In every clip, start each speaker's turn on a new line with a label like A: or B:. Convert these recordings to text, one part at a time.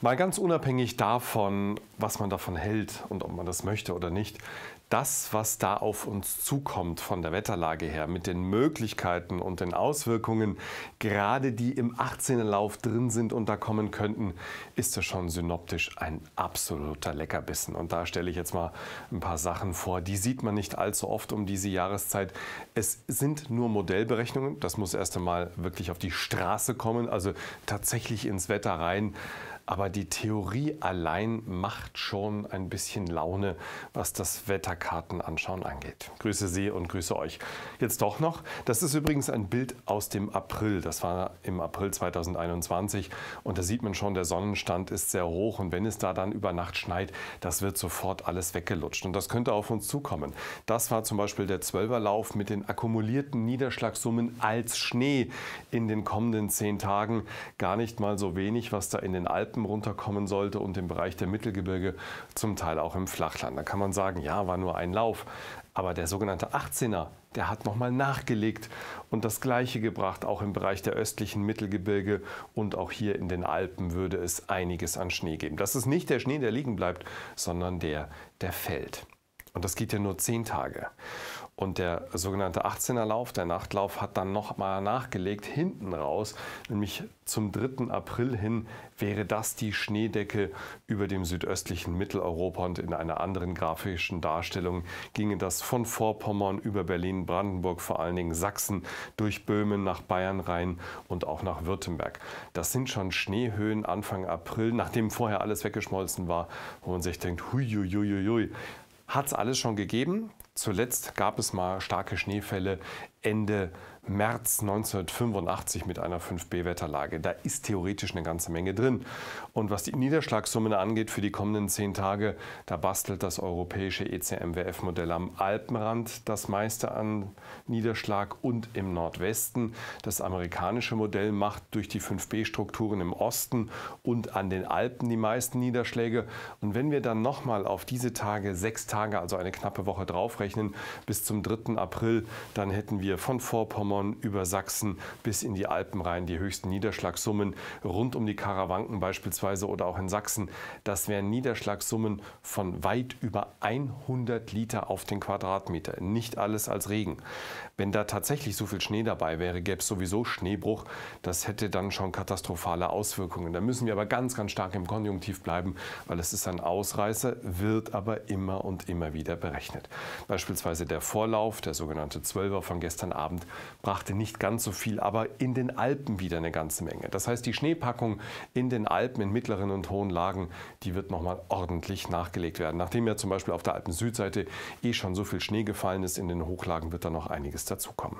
A: Mal ganz unabhängig davon, was man davon hält und ob man das möchte oder nicht, das, was da auf uns zukommt von der Wetterlage her, mit den Möglichkeiten und den Auswirkungen, gerade die im 18er Lauf drin sind und da kommen könnten, ist ja schon synoptisch ein absoluter Leckerbissen. Und da stelle ich jetzt mal ein paar Sachen vor. Die sieht man nicht allzu oft um diese Jahreszeit. Es sind nur Modellberechnungen. Das muss erst einmal wirklich auf die Straße kommen, also tatsächlich ins Wetter rein. Aber die Theorie allein macht schon ein bisschen Laune, was das Wetterkarten anschauen angeht. Grüße Sie und grüße euch. Jetzt doch noch, das ist übrigens ein Bild aus dem April. Das war im April 2021 und da sieht man schon, der Sonnenstand ist sehr hoch und wenn es da dann über Nacht schneit, das wird sofort alles weggelutscht und das könnte auf uns zukommen. Das war zum Beispiel der Zwölferlauf mit den akkumulierten Niederschlagssummen als Schnee in den kommenden zehn Tagen. Gar nicht mal so wenig, was da in den Alpen Alpen runterkommen sollte und im Bereich der Mittelgebirge, zum Teil auch im Flachland. Da kann man sagen, ja, war nur ein Lauf. Aber der sogenannte 18er, der hat nochmal nachgelegt und das Gleiche gebracht. Auch im Bereich der östlichen Mittelgebirge und auch hier in den Alpen würde es einiges an Schnee geben. Das ist nicht der Schnee, der liegen bleibt, sondern der, der fällt. Und das geht ja nur zehn Tage. Und der sogenannte 18er Lauf, der Nachtlauf, hat dann nochmal nachgelegt hinten raus, nämlich zum 3. April hin wäre das die Schneedecke über dem südöstlichen Mitteleuropa und in einer anderen grafischen Darstellung ginge das von Vorpommern über Berlin, Brandenburg, vor allen Dingen Sachsen, durch Böhmen nach Bayern rein und auch nach Württemberg. Das sind schon Schneehöhen Anfang April, nachdem vorher alles weggeschmolzen war, wo man sich denkt, hui, hui, hui, hui hat es alles schon gegeben. Zuletzt gab es mal starke Schneefälle Ende März 1985 mit einer 5B-Wetterlage. Da ist theoretisch eine ganze Menge drin. Und was die Niederschlagssummen angeht für die kommenden zehn Tage, da bastelt das europäische ECMWF-Modell am Alpenrand das meiste an Niederschlag und im Nordwesten. Das amerikanische Modell macht durch die 5B-Strukturen im Osten und an den Alpen die meisten Niederschläge. Und wenn wir dann nochmal auf diese Tage sechs Tage, also eine knappe Woche draufrechnen, bis zum 3. April, dann hätten wir von Vorpommern Nordhorn über Sachsen bis in die Alpen rein. Die höchsten Niederschlagssummen rund um die Karawanken beispielsweise oder auch in Sachsen, das wären Niederschlagssummen von weit über 100 Liter auf den Quadratmeter. Nicht alles als Regen. Wenn da tatsächlich so viel Schnee dabei wäre, gäbe es sowieso Schneebruch. Das hätte dann schon katastrophale Auswirkungen. Da müssen wir aber ganz, ganz stark im Konjunktiv bleiben, weil es ist ein Ausreißer, wird aber immer und immer wieder berechnet. Beispielsweise der Vorlauf, der sogenannte Zwölfer von gestern Abend, brachte nicht ganz so viel, aber in den Alpen wieder eine ganze Menge. Das heißt, die Schneepackung in den Alpen in mittleren und hohen Lagen, die wird nochmal ordentlich nachgelegt werden. Nachdem ja zum Beispiel auf der Alpen-Südseite eh schon so viel Schnee gefallen ist, in den Hochlagen wird da noch einiges dazukommen.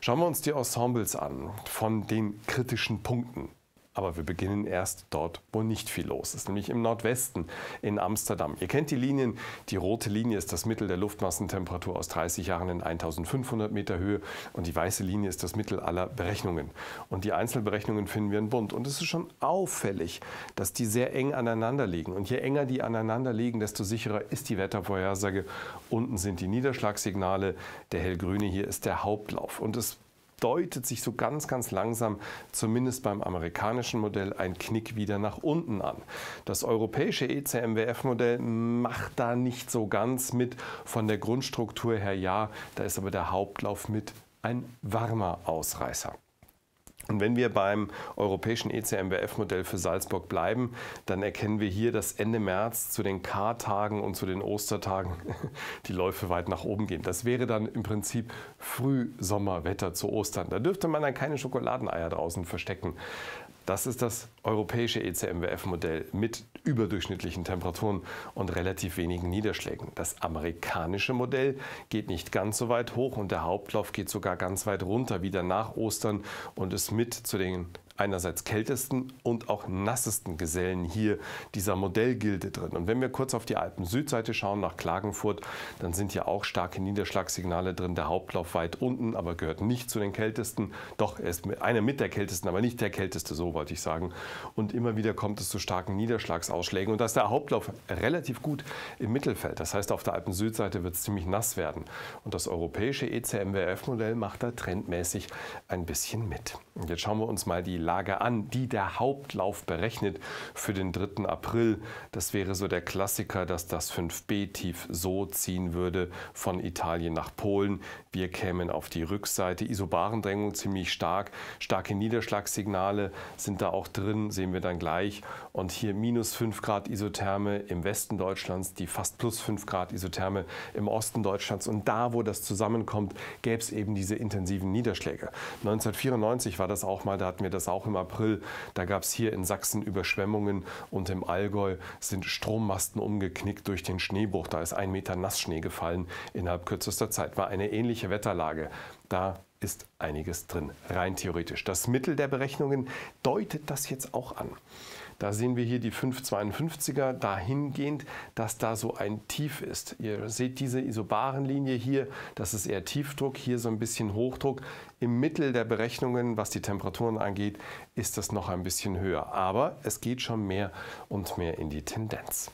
A: Schauen wir uns die Ensembles an von den kritischen Punkten. Aber wir beginnen erst dort, wo nicht viel los ist, nämlich im Nordwesten in Amsterdam. Ihr kennt die Linien. Die rote Linie ist das Mittel der Luftmassentemperatur aus 30 Jahren in 1500 Meter Höhe und die weiße Linie ist das Mittel aller Berechnungen. Und die Einzelberechnungen finden wir in Bund. Und es ist schon auffällig, dass die sehr eng aneinander liegen. Und je enger die aneinander liegen, desto sicherer ist die Wettervorhersage. Unten sind die Niederschlagssignale. Der hellgrüne hier ist der Hauptlauf. Und es deutet sich so ganz, ganz langsam, zumindest beim amerikanischen Modell, ein Knick wieder nach unten an. Das europäische ECMWF-Modell macht da nicht so ganz mit. Von der Grundstruktur her ja, da ist aber der Hauptlauf mit ein warmer Ausreißer. Und wenn wir beim europäischen ECMWF-Modell für Salzburg bleiben, dann erkennen wir hier, dass Ende März zu den K-Tagen und zu den Ostertagen die Läufe weit nach oben gehen. Das wäre dann im Prinzip Frühsommerwetter zu Ostern. Da dürfte man dann keine Schokoladeneier draußen verstecken. Das ist das europäische ECMWF-Modell mit überdurchschnittlichen Temperaturen und relativ wenigen Niederschlägen. Das amerikanische Modell geht nicht ganz so weit hoch und der Hauptlauf geht sogar ganz weit runter, wieder nach Ostern und ist mit zu den einerseits kältesten und auch nassesten Gesellen hier dieser Modellgilde drin. Und wenn wir kurz auf die Alpen-Südseite schauen, nach Klagenfurt, dann sind hier auch starke Niederschlagssignale drin. Der Hauptlauf weit unten, aber gehört nicht zu den kältesten. Doch, er ist einer mit der kältesten, aber nicht der kälteste, so wollte ich sagen. Und immer wieder kommt es zu starken Niederschlagsausschlägen. Und da ist der Hauptlauf relativ gut im Mittelfeld. Das heißt, auf der Alpen-Südseite wird es ziemlich nass werden. Und das europäische ECMWF-Modell macht da trendmäßig ein bisschen mit. Und jetzt schauen wir uns mal die Lage an, die der Hauptlauf berechnet für den 3. April. Das wäre so der Klassiker, dass das 5b-Tief so ziehen würde von Italien nach Polen. Wir kämen auf die Rückseite. Isobarendrängung ziemlich stark. Starke Niederschlagssignale sind da auch drin, sehen wir dann gleich. Und hier minus 5 Grad Isotherme im Westen Deutschlands, die fast plus 5 Grad Isotherme im Osten Deutschlands. Und da, wo das zusammenkommt, gäbe es eben diese intensiven Niederschläge. 1994 war das auch mal, da hatten wir das auch auch im April. Da gab es hier in Sachsen Überschwemmungen und im Allgäu sind Strommasten umgeknickt durch den Schneebruch. Da ist ein Meter Nassschnee gefallen innerhalb kürzester Zeit. War eine ähnliche Wetterlage. Da ist einiges drin, rein theoretisch. Das Mittel der Berechnungen deutet das jetzt auch an. Da sehen wir hier die 552er dahingehend, dass da so ein Tief ist. Ihr seht diese Isobarenlinie hier, das ist eher Tiefdruck, hier so ein bisschen Hochdruck. Im Mittel der Berechnungen, was die Temperaturen angeht, ist das noch ein bisschen höher. Aber es geht schon mehr und mehr in die Tendenz.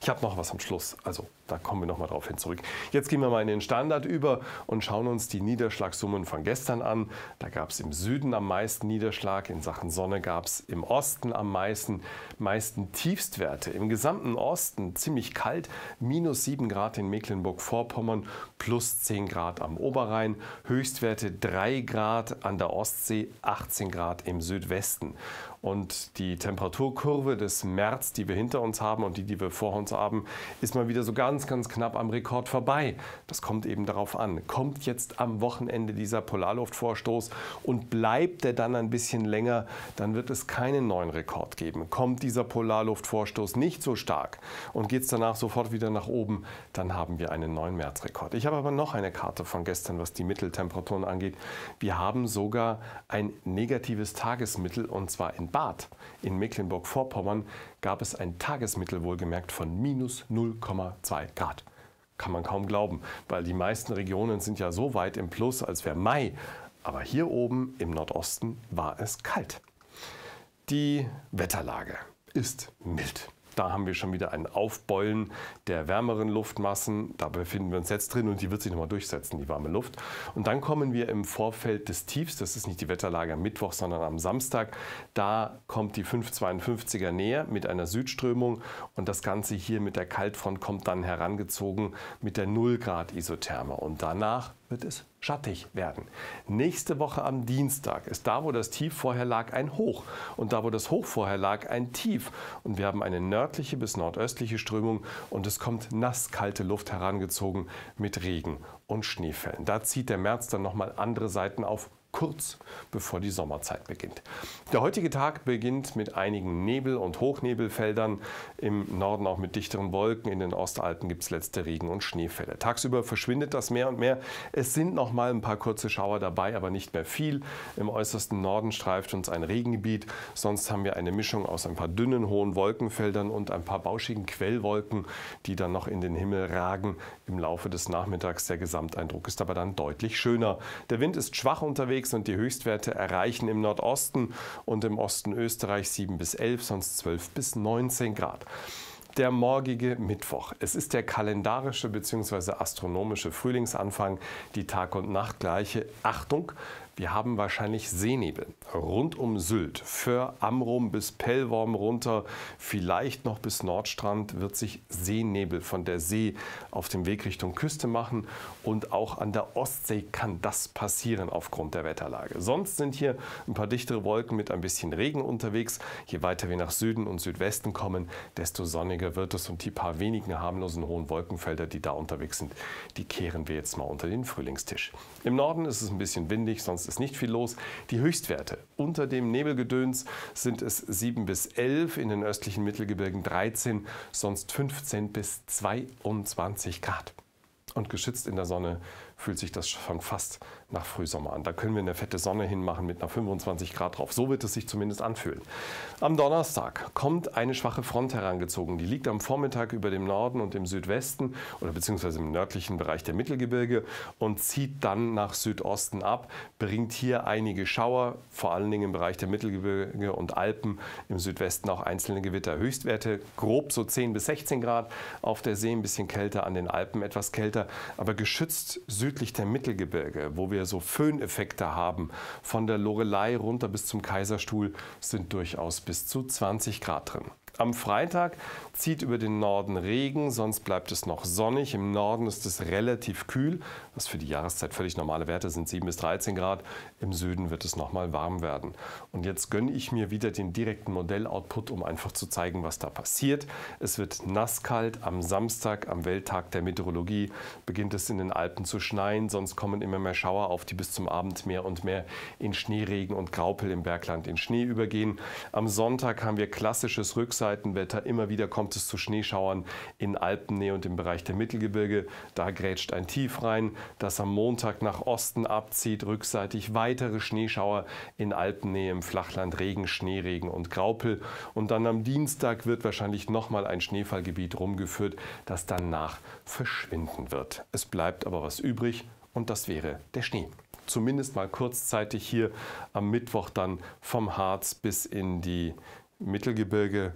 A: Ich habe noch was am Schluss, also da kommen wir nochmal drauf hin zurück. Jetzt gehen wir mal in den Standard über und schauen uns die Niederschlagssummen von gestern an. Da gab es im Süden am meisten Niederschlag, in Sachen Sonne gab es im Osten am meisten, meisten Tiefstwerte. Im gesamten Osten ziemlich kalt, minus 7 Grad in Mecklenburg-Vorpommern, plus 10 Grad am Oberrhein, Höchstwerte 3 Grad an der Ostsee, 18 Grad im Südwesten. Und die Temperaturkurve des März, die wir hinter uns haben und die, die wir vor uns haben, ist mal wieder so ganz, ganz knapp am Rekord vorbei. Das kommt eben darauf an. Kommt jetzt am Wochenende dieser Polarluftvorstoß und bleibt der dann ein bisschen länger, dann wird es keinen neuen Rekord geben. Kommt dieser Polarluftvorstoß nicht so stark und geht es danach sofort wieder nach oben, dann haben wir einen neuen Märzrekord. Ich habe aber noch eine Karte von gestern, was die Mitteltemperaturen angeht. Wir haben sogar ein negatives Tagesmittel und zwar in in in Mecklenburg-Vorpommern gab es ein Tagesmittel wohlgemerkt von minus 0,2 Grad. Kann man kaum glauben, weil die meisten Regionen sind ja so weit im Plus, als wäre Mai. Aber hier oben im Nordosten war es kalt. Die Wetterlage ist mild. Da haben wir schon wieder ein Aufbeulen der wärmeren Luftmassen. Da befinden wir uns jetzt drin und die wird sich nochmal durchsetzen, die warme Luft. Und dann kommen wir im Vorfeld des Tiefs, das ist nicht die Wetterlage am Mittwoch, sondern am Samstag. Da kommt die 552er näher mit einer Südströmung und das Ganze hier mit der Kaltfront kommt dann herangezogen mit der 0 Grad Isotherme. Und danach wird es schattig werden. Nächste Woche am Dienstag ist da, wo das Tief vorher lag, ein Hoch und da, wo das Hoch vorher lag, ein Tief. Und wir haben eine nördliche bis nordöstliche Strömung und es kommt nasskalte Luft herangezogen mit Regen und Schneefällen. Da zieht der März dann nochmal andere Seiten auf kurz bevor die Sommerzeit beginnt. Der heutige Tag beginnt mit einigen Nebel- und Hochnebelfeldern, im Norden auch mit dichteren Wolken, in den Ostalpen gibt es letzte Regen- und Schneefälle. Tagsüber verschwindet das mehr und mehr. Es sind noch mal ein paar kurze Schauer dabei, aber nicht mehr viel. Im äußersten Norden streift uns ein Regengebiet, sonst haben wir eine Mischung aus ein paar dünnen, hohen Wolkenfeldern und ein paar bauschigen Quellwolken, die dann noch in den Himmel ragen im Laufe des Nachmittags. Der Gesamteindruck ist aber dann deutlich schöner. Der Wind ist schwach unterwegs unterwegs und die Höchstwerte erreichen im Nordosten und im Osten Österreich 7 bis 11, sonst 12 bis 19 Grad der morgige Mittwoch. Es ist der kalendarische bzw. astronomische Frühlingsanfang, die Tag- und Nachtgleiche. Achtung, wir haben wahrscheinlich Seenebel rund um Sylt, Föhr, Amrum bis Pellworm runter, vielleicht noch bis Nordstrand wird sich Seenebel von der See auf dem Weg Richtung Küste machen und auch an der Ostsee kann das passieren aufgrund der Wetterlage. Sonst sind hier ein paar dichtere Wolken mit ein bisschen Regen unterwegs. Je weiter wir nach Süden und Südwesten kommen, desto sonniger wird es und die paar wenigen harmlosen hohen Wolkenfelder, die da unterwegs sind, die kehren wir jetzt mal unter den Frühlingstisch. Im Norden ist es ein bisschen windig, sonst Morgens ist nicht viel los. Die Höchstwerte unter dem Nebelgedöns sind es 7 bis 11, in den östlichen Mittelgebirgen 13, sonst 15 bis 22 Grad. Und geschützt in der Sonne fühlt sich das schon fast nach Frühsommer an. Da können wir eine fette Sonne hinmachen mit einer 25 Grad drauf. So wird es sich zumindest anfühlen. Am Donnerstag kommt eine schwache Front herangezogen. Die liegt am Vormittag über dem Norden und dem Südwesten oder beziehungsweise im nördlichen Bereich der Mittelgebirge und zieht dann nach Südosten ab, bringt hier einige Schauer, vor allen Dingen im Bereich der Mittelgebirge und Alpen, im Südwesten auch einzelne Gewitter. Höchstwerte grob so 10 bis 16 Grad, auf der See ein bisschen kälter, an den Alpen etwas kälter, aber geschützt südlich der Mittelgebirge, wo wir wir so Föhneffekte haben. Von der Lorelei runter bis zum Kaiserstuhl sind durchaus bis zu 20 Grad drin. Am Freitag zieht über den Norden Regen, sonst bleibt es noch sonnig. Im Norden ist es relativ kühl, was für die Jahreszeit völlig normale Werte sind, 7 bis 13 Grad. Im Süden wird es nochmal warm werden. Und jetzt gönne ich mir wieder den direkten Modelloutput, um einfach zu zeigen, was da passiert. Es wird nasskalt. Am Samstag, am Welttag der Meteorologie, beginnt es in den Alpen zu schneien. Sonst kommen immer mehr Schauer auf, die bis zum Abend mehr und mehr in Schneeregen und Graupel im Bergland in Schnee übergehen. Am Sonntag haben wir klassisches Rückseiten Ungezeitenwetter. Immer wieder kommt es zu Schneeschauern in Alpennähe und im Bereich der Mittelgebirge. Da grätscht ein Tief rein, das am Montag nach Osten abzieht, rückseitig weitere Schneeschauer in Alpennähe, im Flachland Regen, Schneeregen und Graupel. Und dann am Dienstag wird wahrscheinlich nochmal ein Schneefallgebiet rumgeführt, das danach verschwinden wird. Es bleibt aber was übrig und das wäre der Schnee zumindest mal kurzzeitig hier am Mittwoch dann vom Harz bis in die Mittelgebirge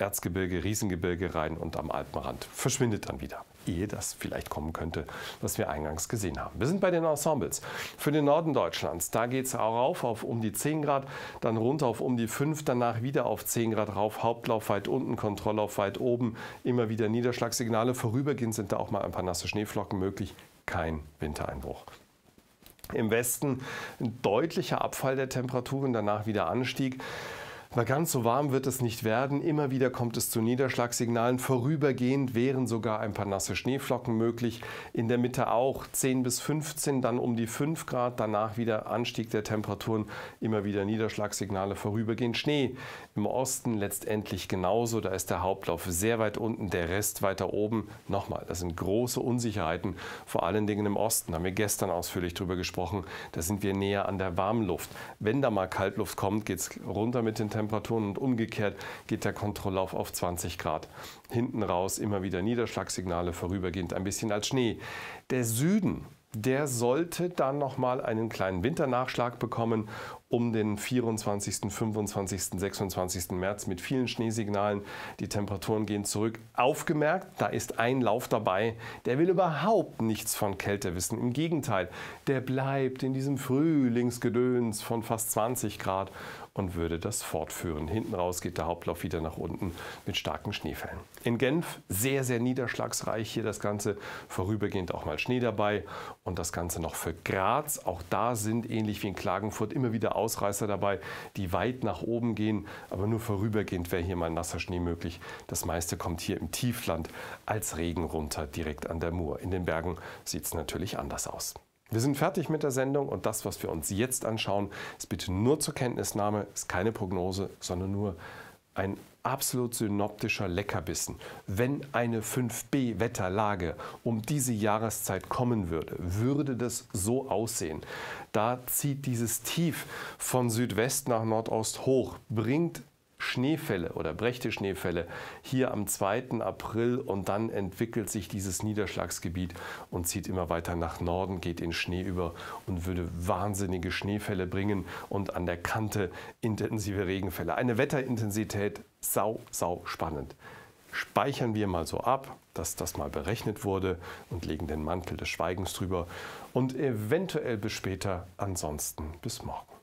A: Erzgebirge, Riesengebirge rein und am Alpenrand. Verschwindet dann wieder, ehe das vielleicht kommen könnte, was wir eingangs gesehen haben. Wir sind bei den Ensembles. Für den Norden Deutschlands, da geht es auch rauf auf um die 10 Grad, dann runter auf um die 5, danach wieder auf 10 Grad rauf, Hauptlauf weit unten, Kontrolllauf weit oben, immer wieder Niederschlagssignale. Vorübergehend sind da auch mal ein paar nasse Schneeflocken möglich. Kein Wintereinbruch. Im Westen ein deutlicher Abfall der Temperaturen, danach wieder Anstieg. Aber ganz so warm wird es nicht werden. Immer wieder kommt es zu Niederschlagssignalen. Vorübergehend wären sogar ein paar nasse Schneeflocken möglich. In der Mitte auch 10 bis 15, dann um die 5 Grad. Danach wieder Anstieg der Temperaturen. Immer wieder Niederschlagssignale, vorübergehend Schnee. Im Osten letztendlich genauso. Da ist der Hauptlauf sehr weit unten, der Rest weiter oben. Nochmal, das sind große Unsicherheiten. Vor allen Dingen im Osten, haben wir gestern ausführlich drüber gesprochen. Da sind wir näher an der warmen Luft. Wenn da mal Kaltluft kommt, geht es runter mit den Temperaturen. Temperaturen und umgekehrt geht der Kontrolllauf auf 20 Grad. Hinten raus immer wieder Niederschlagssignale vorübergehend ein bisschen als Schnee. Der Süden, der sollte dann noch mal einen kleinen Winternachschlag bekommen um den 24., 25., 26. März mit vielen Schneesignalen. Die Temperaturen gehen zurück. Aufgemerkt, da ist ein Lauf dabei, der will überhaupt nichts von Kälte wissen. Im Gegenteil, der bleibt in diesem Frühlingsgedöns von fast 20 Grad und würde das fortführen. Hinten raus geht der Hauptlauf wieder nach unten mit starken Schneefällen. In Genf sehr, sehr niederschlagsreich hier das Ganze. Vorübergehend auch mal Schnee dabei und das Ganze noch für Graz. Auch da sind ähnlich wie in Klagenfurt immer wieder Ausreißer dabei, die weit nach oben gehen, aber nur vorübergehend wäre hier mal nasser Schnee möglich. Das meiste kommt hier im Tiefland als Regen runter, direkt an der Mur. In den Bergen sieht es natürlich anders aus. Wir sind fertig mit der Sendung und das, was wir uns jetzt anschauen, ist bitte nur zur Kenntnisnahme, ist keine Prognose, sondern nur ein absolut synoptischer Leckerbissen. Wenn eine 5B-Wetterlage um diese Jahreszeit kommen würde, würde das so aussehen. Da zieht dieses Tief von Südwest nach Nordost hoch, bringt Schneefälle oder brechte Schneefälle hier am 2. April und dann entwickelt sich dieses Niederschlagsgebiet und zieht immer weiter nach Norden, geht in Schnee über und würde wahnsinnige Schneefälle bringen und an der Kante intensive Regenfälle. Eine Wetterintensität sau, sau spannend. Speichern wir mal so ab, dass das mal berechnet wurde und legen den Mantel des Schweigens drüber und eventuell bis später, ansonsten bis morgen.